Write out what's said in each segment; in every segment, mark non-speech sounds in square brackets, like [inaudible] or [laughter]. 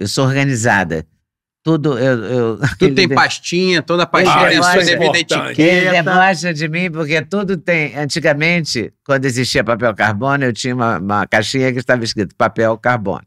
Eu sou organizada. Tudo, eu, eu, [laughs] tudo tem pastinha, toda pastinha ele ah, debocha, é etiqueta. Ele debocha de mim porque tudo tem. Antigamente, quando existia papel carbono, eu tinha uma, uma caixinha que estava escrito papel carbono.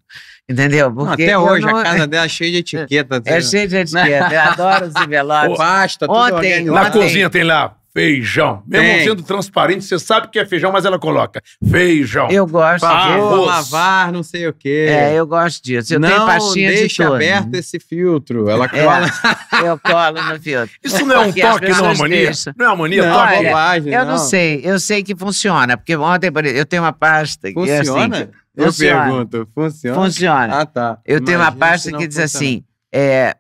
Entendeu? Porque Até hoje não... a casa dela é cheia de etiqueta. É, é cheia de etiqueta. Eu adoro os [laughs] envelopes. Pasta, tudo ontem, Na cozinha tem lá feijão. Mesmo sendo transparente, você sabe que é feijão, mas ela coloca feijão. Eu gosto Arroz. lavar, não sei o quê. É, eu gosto disso. Eu tenho não pastinha deixa tudo. aberto esse filtro. Ela é, cola. [laughs] Eu colo no filtro. Isso não é um Porque toque, não é uma mania? deixam. Não é uma mania? Não, toque? É bobagem, Eu não. sei, eu sei que funciona, porque ontem por exemplo, eu tenho uma pasta que é assim, Funciona? Eu pergunto, funciona? Funciona. Ah, tá. Eu tenho uma pasta que diz assim: é,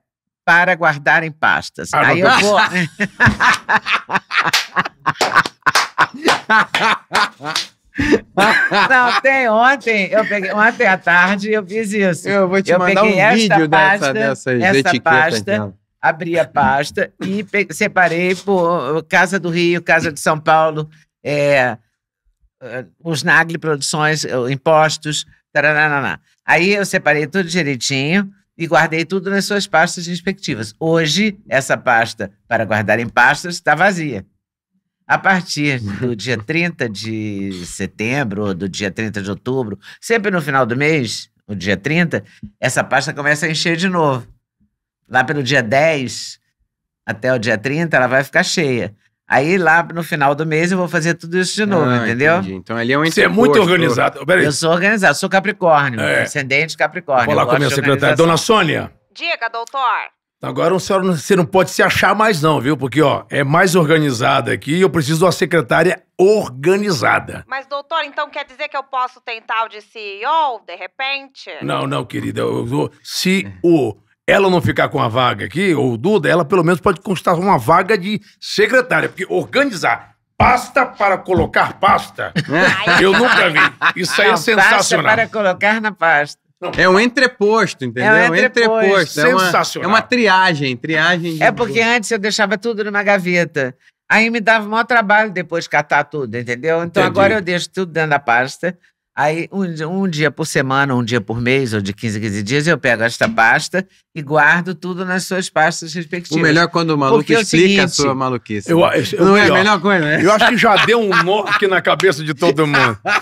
para guardar em pastas. Ah, Aí eu vou. [laughs] Não, tem ontem, eu peguei, ontem à tarde eu fiz isso. Eu vou te eu mandar um vídeo pasta, dessa, dessa essa pasta, abri a pasta e peguei, separei por Casa do Rio, Casa de São Paulo, é, eh, os Nagli Produções, eh, impostos, taranana. Aí eu separei tudo direitinho e guardei tudo nas suas pastas respectivas. Hoje, essa pasta para guardar em pastas está vazia. A partir do dia 30 de setembro, ou do dia 30 de outubro, sempre no final do mês, no dia 30, essa pasta começa a encher de novo. Lá pelo dia 10 até o dia 30, ela vai ficar cheia. Aí lá no final do mês eu vou fazer tudo isso de novo, ah, entendeu? Entendi. Então ali é um Você é muito organizado. Eu sou organizado, sou Capricórnio, é. ascendente Capricórnio. Vou lá com a minha secretária. Dona Sônia. Diga, doutor. Agora você não pode se achar mais, não, viu? Porque, ó, é mais organizada aqui e eu preciso de uma secretária organizada. Mas, doutor, então quer dizer que eu posso tentar o de CEO, de repente? Não, não, querida. Eu vou CEO ela não ficar com a vaga aqui, ou o Duda, ela pelo menos pode conquistar uma vaga de secretária, porque organizar pasta para colocar pasta, [laughs] eu nunca vi. Isso aí é não, é sensacional. Pasta para colocar na pasta. É um entreposto, entendeu? É um entreposto. É entreposto. É Sensacional. Uma, é uma, triagem, triagem. De... É porque antes eu deixava tudo numa gaveta. Aí me dava o maior trabalho depois catar tudo, entendeu? Então Entendi. agora eu deixo tudo dentro da pasta. Aí, um, um, dia por semana, um dia por mês, ou de 15 a 15 dias, eu pego esta pasta e guardo tudo nas suas pastas respectivas. O melhor é quando o maluco Porque explica é o seguinte, a sua maluquice. Eu, né? eu, não é a melhor coisa, né? Eu acho que já deu um nó aqui na cabeça de todo mundo. [laughs]